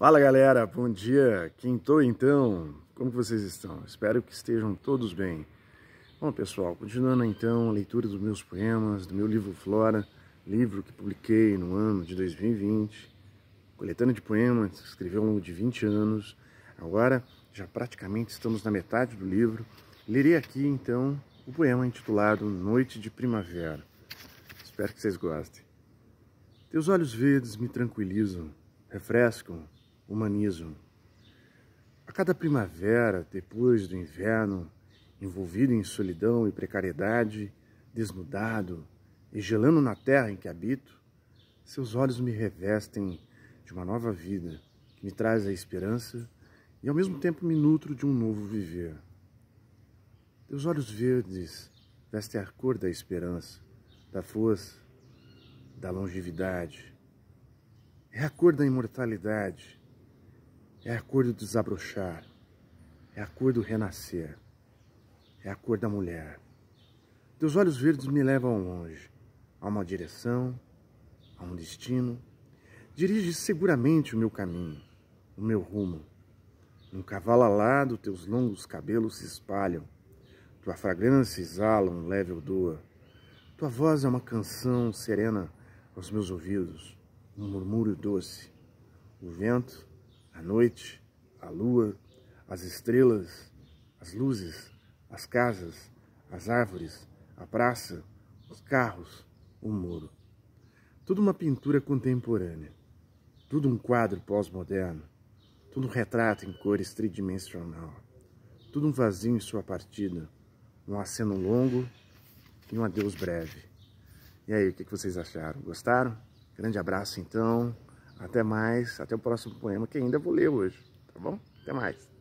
Fala galera, bom dia, estou então, como que vocês estão? Espero que estejam todos bem. Bom pessoal, continuando então a leitura dos meus poemas, do meu livro Flora, livro que publiquei no ano de 2020, coletânea de poemas, escrevi ao longo de 20 anos, agora já praticamente estamos na metade do livro, lerei aqui então o poema intitulado Noite de Primavera, espero que vocês gostem. Teus olhos verdes me tranquilizam, refrescam Humanismo. A cada primavera, depois do inverno, envolvido em solidão e precariedade, desnudado e gelando na terra em que habito, seus olhos me revestem de uma nova vida que me traz a esperança e ao mesmo tempo me nutro de um novo viver. Teus olhos verdes vestem a cor da esperança, da força, da longevidade. É a cor da imortalidade, é a cor do desabrochar, é a cor do renascer, é a cor da mulher. Teus olhos verdes me levam longe, a uma direção, a um destino. Dirige seguramente o meu caminho, o meu rumo. Num cavalo alado, teus longos cabelos se espalham, tua fragrância exala um leve odor. Tua voz é uma canção serena aos meus ouvidos, um murmúrio doce. O vento a noite, a lua, as estrelas, as luzes, as casas, as árvores, a praça, os carros, o muro. Tudo uma pintura contemporânea, tudo um quadro pós-moderno, tudo um retrato em cores tridimensional, tudo um vazio em sua partida, um aceno longo e um adeus breve. E aí, o que vocês acharam? Gostaram? Grande abraço então. Até mais, até o próximo poema que ainda vou ler hoje, tá bom? Até mais.